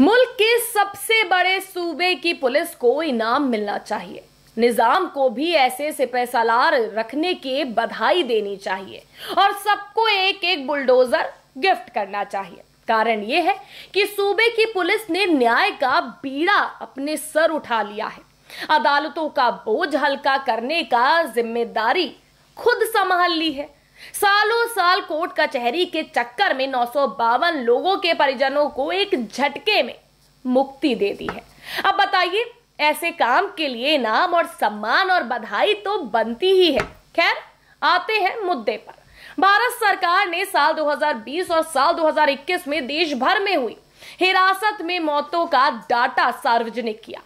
मुल्क के सबसे बड़े सूबे की पुलिस को इनाम मिलना चाहिए निजाम को भी ऐसे से पैसालार रखने के बधाई देनी चाहिए और सबको एक एक बुलडोजर गिफ्ट करना चाहिए कारण यह है कि सूबे की पुलिस ने न्याय का बीड़ा अपने सर उठा लिया है अदालतों का बोझ हल्का करने का जिम्मेदारी खुद संभाल ली है सालों साल कोर्ट कचहरी के चक्कर में नौ लोगों के परिजनों को एक झटके में मुक्ति दे दी है अब बताइए ऐसे काम के लिए नाम और सम्मान और बधाई तो बनती ही है खैर आते हैं मुद्दे पर भारत सरकार ने साल 2020 और साल 2021 में देश भर में हुई हिरासत में मौतों का डाटा सार्वजनिक किया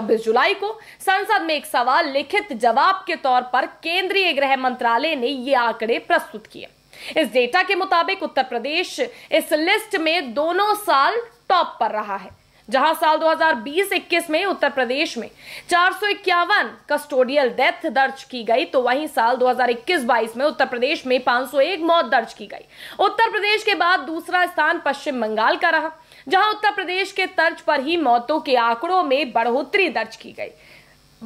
26 जुलाई को संसद में एक सवाल लिखित जवाब के तौर पर केंद्रीय गृह मंत्रालय ने ये आंकड़े प्रस्तुत किए इस डेटा के मुताबिक उत्तर प्रदेश इस लिस्ट में दोनों साल टॉप पर रहा है जहां साल 2020-21 में उत्तर प्रदेश में चार कस्टोडियल डेथ दर्ज की गई तो वहीं साल 2021-22 में उत्तर प्रदेश में 501 मौत दर्ज की गई उत्तर प्रदेश के बाद दूसरा स्थान पश्चिम बंगाल का रहा जहां उत्तर प्रदेश के तर्ज पर ही मौतों के आंकड़ों में बढ़ोतरी दर्ज की गई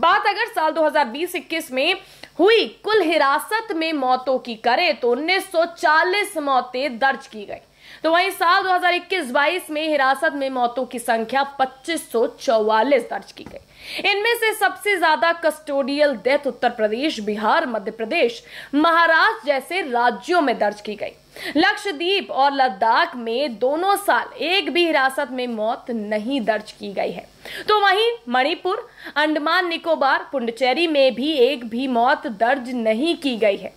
बात अगर साल 2020-21 में हुई कुल हिरासत में मौतों की करें तो 1940 मौतें दर्ज की गई तो वहीं साल 2021-22 में हिरासत में मौतों की संख्या 2544 दर्ज की गई इनमें से सबसे ज्यादा कस्टोडियल डेथ उत्तर प्रदेश बिहार मध्य प्रदेश महाराष्ट्र जैसे राज्यों में दर्ज की गई लक्षद्वीप और लद्दाख में दोनों साल एक भी हिरासत में मौत नहीं दर्ज की गई है तो वहीं मणिपुर अंडमान निकोबार पुंडचेरी में भी एक भी मौत दर्ज नहीं की गई है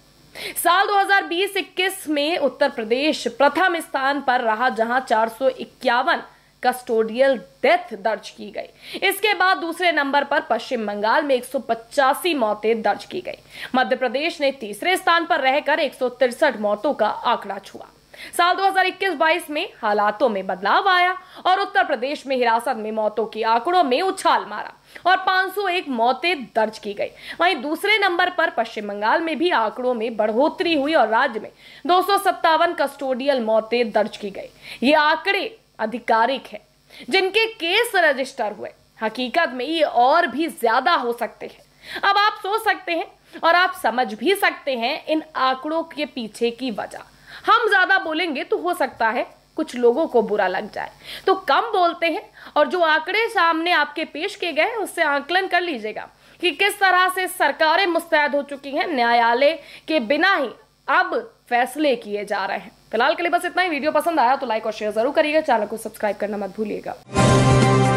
साल 2020-21 में उत्तर प्रदेश प्रथम स्थान पर रहा जहां चार कस्टोडियल डेथ दर्ज की गई इसके बाद दूसरे नंबर पर पश्चिम बंगाल में एक मौतें दर्ज की गई मध्य प्रदेश ने तीसरे स्थान पर रहकर एक मौतों का आंकड़ा छुआ साल 2021-22 में हालातों में बदलाव आया और उत्तर प्रदेश में हिरासत में मौतों के आंकड़ों में उछाल मारा और 501 मौतें दर्ज की गई वहीं दूसरे नंबर पर पश्चिम बंगाल में भी आंकड़ों में बढ़ोतरी हुई और राज्य में दो कस्टोडियल मौतें दर्ज की गई ये आंकड़े आधिकारिक है जिनके केस रजिस्टर हुए हकीकत में ये और भी ज्यादा हो सकते हैं अब आप सोच सकते हैं और आप समझ भी सकते हैं इन आंकड़ों के पीछे की वजह हम ज़्यादा बोलेंगे तो हो सकता है कुछ लोगों को बुरा लग जाए तो कम बोलते हैं और जो आंकड़े सामने आपके पेश किए गए उससे आंकलन कर लीजिएगा कि किस तरह से सरकारें मुस्तैद हो चुकी हैं न्यायालय के बिना ही अब फैसले किए जा रहे हैं फिलहाल के लिए बस इतना ही वीडियो पसंद आया तो लाइक और शेयर जरूर करिएगा चैनल को सब्सक्राइब करना मत भूलिएगा